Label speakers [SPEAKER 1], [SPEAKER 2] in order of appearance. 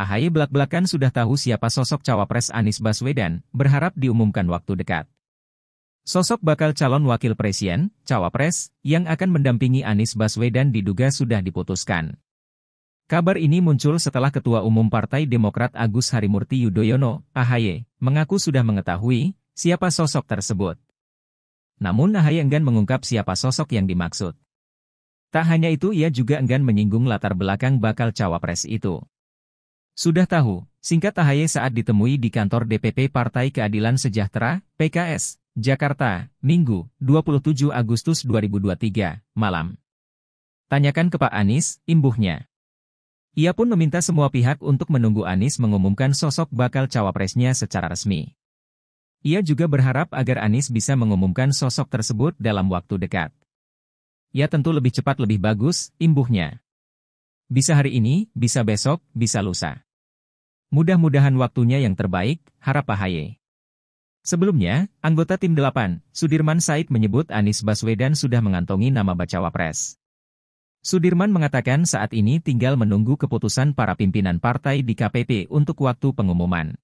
[SPEAKER 1] AHY belak-belakan sudah tahu siapa sosok cawapres Anies Baswedan, berharap diumumkan waktu dekat. Sosok bakal calon wakil presiden, cawapres, yang akan mendampingi Anies Baswedan diduga sudah diputuskan. Kabar ini muncul setelah Ketua Umum Partai Demokrat Agus Harimurti Yudhoyono, AHY, mengaku sudah mengetahui siapa sosok tersebut. Namun AHY enggan mengungkap siapa sosok yang dimaksud. Tak hanya itu ia juga enggan menyinggung latar belakang bakal cawapres itu. Sudah tahu, singkat AHY saat ditemui di kantor DPP Partai Keadilan Sejahtera, PKS, Jakarta, Minggu, 27 Agustus 2023, malam. Tanyakan ke Pak Anies, imbuhnya. Ia pun meminta semua pihak untuk menunggu Anies mengumumkan sosok bakal cawapresnya secara resmi. Ia juga berharap agar Anies bisa mengumumkan sosok tersebut dalam waktu dekat. Ya tentu lebih cepat lebih bagus, imbuhnya. Bisa hari ini, bisa besok, bisa lusa. Mudah-mudahan waktunya yang terbaik, harap Haye. Sebelumnya, anggota tim 8, Sudirman Said menyebut Anies Baswedan sudah mengantongi nama bacawa pres. Sudirman mengatakan saat ini tinggal menunggu keputusan para pimpinan partai di KPP untuk waktu pengumuman.